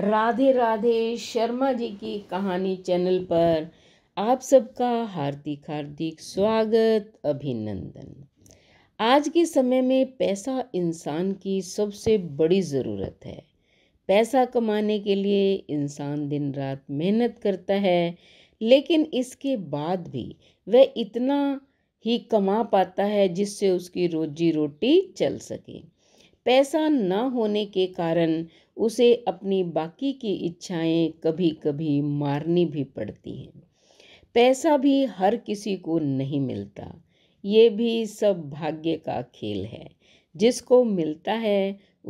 राधे राधे शर्मा जी की कहानी चैनल पर आप सबका हार्दिक हार्दिक स्वागत अभिनंदन आज के समय में पैसा इंसान की सबसे बड़ी ज़रूरत है पैसा कमाने के लिए इंसान दिन रात मेहनत करता है लेकिन इसके बाद भी वह इतना ही कमा पाता है जिससे उसकी रोजी रोटी चल सके पैसा न होने के कारण उसे अपनी बाकी की इच्छाएं कभी कभी मारनी भी पड़ती हैं पैसा भी हर किसी को नहीं मिलता ये भी सब भाग्य का खेल है जिसको मिलता है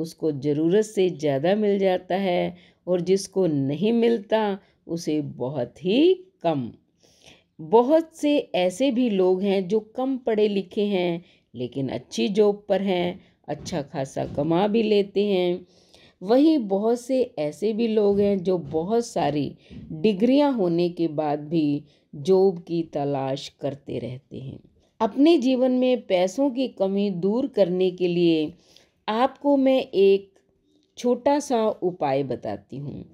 उसको ज़रूरत से ज़्यादा मिल जाता है और जिसको नहीं मिलता उसे बहुत ही कम बहुत से ऐसे भी लोग हैं जो कम पढ़े लिखे हैं लेकिन अच्छी जॉब पर हैं अच्छा खासा कमा भी लेते हैं वहीं बहुत से ऐसे भी लोग हैं जो बहुत सारी डिग्रियां होने के बाद भी जॉब की तलाश करते रहते हैं अपने जीवन में पैसों की कमी दूर करने के लिए आपको मैं एक छोटा सा उपाय बताती हूँ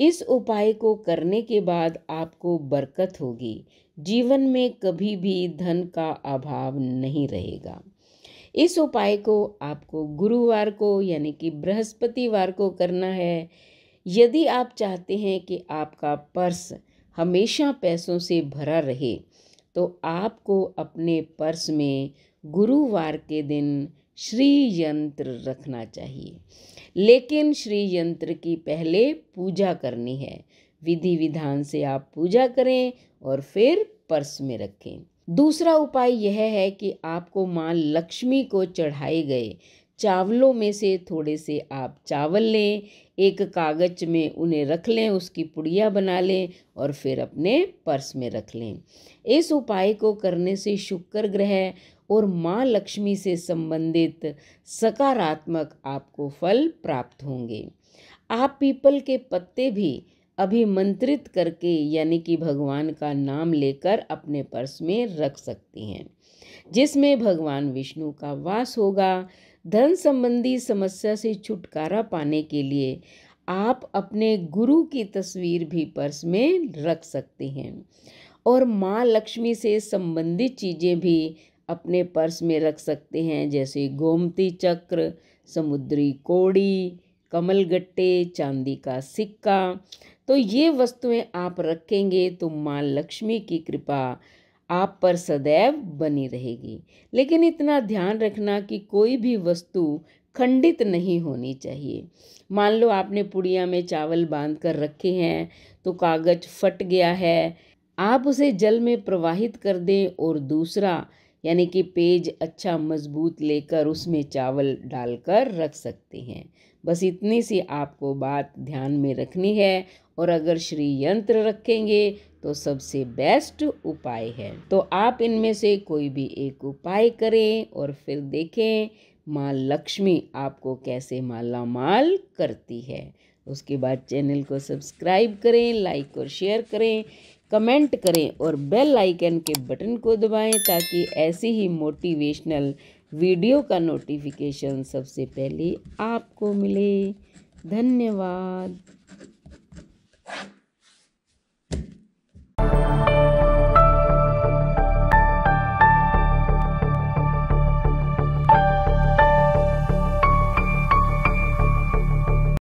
इस उपाय को करने के बाद आपको बरकत होगी जीवन में कभी भी धन का अभाव नहीं रहेगा इस उपाय को आपको गुरुवार को यानी कि बृहस्पतिवार को करना है यदि आप चाहते हैं कि आपका पर्स हमेशा पैसों से भरा रहे तो आपको अपने पर्स में गुरुवार के दिन श्री यंत्र रखना चाहिए लेकिन श्री यंत्र की पहले पूजा करनी है विधि विधान से आप पूजा करें और फिर पर्स में रखें दूसरा उपाय यह है कि आपको माँ लक्ष्मी को चढ़ाए गए चावलों में से थोड़े से आप चावल लें एक कागज में उन्हें रख लें उसकी पुड़िया बना लें और फिर अपने पर्स में रख लें इस उपाय को करने से शुक्र ग्रह और माँ लक्ष्मी से संबंधित सकारात्मक आपको फल प्राप्त होंगे आप पीपल के पत्ते भी अभिमंत्रित करके यानी कि भगवान का नाम लेकर अपने पर्स में रख सकती हैं जिसमें भगवान विष्णु का वास होगा धन संबंधी समस्या से छुटकारा पाने के लिए आप अपने गुरु की तस्वीर भी पर्स में रख सकते हैं और माँ लक्ष्मी से संबंधित चीज़ें भी अपने पर्स में रख सकते हैं जैसे गोमती चक्र समुद्री कोड़ी कमल गट्टे चांदी का सिक्का तो ये वस्तुएं आप रखेंगे तो माँ लक्ष्मी की कृपा आप पर सदैव बनी रहेगी लेकिन इतना ध्यान रखना कि कोई भी वस्तु खंडित नहीं होनी चाहिए मान लो आपने पुड़िया में चावल बांध कर रखे हैं तो कागज फट गया है आप उसे जल में प्रवाहित कर दें और दूसरा यानी कि पेज अच्छा मजबूत लेकर उसमें चावल डालकर रख सकते हैं बस इतनी सी आपको बात ध्यान में रखनी है और अगर श्री यंत्र रखेंगे तो सबसे बेस्ट उपाय है तो आप इनमें से कोई भी एक उपाय करें और फिर देखें माँ लक्ष्मी आपको कैसे माला माल करती है उसके बाद चैनल को सब्सक्राइब करें लाइक और शेयर करें कमेंट करें और बेल आइकन के बटन को दबाएं ताकि ऐसी ही मोटिवेशनल वीडियो का नोटिफिकेशन सबसे पहले आपको मिले धन्यवाद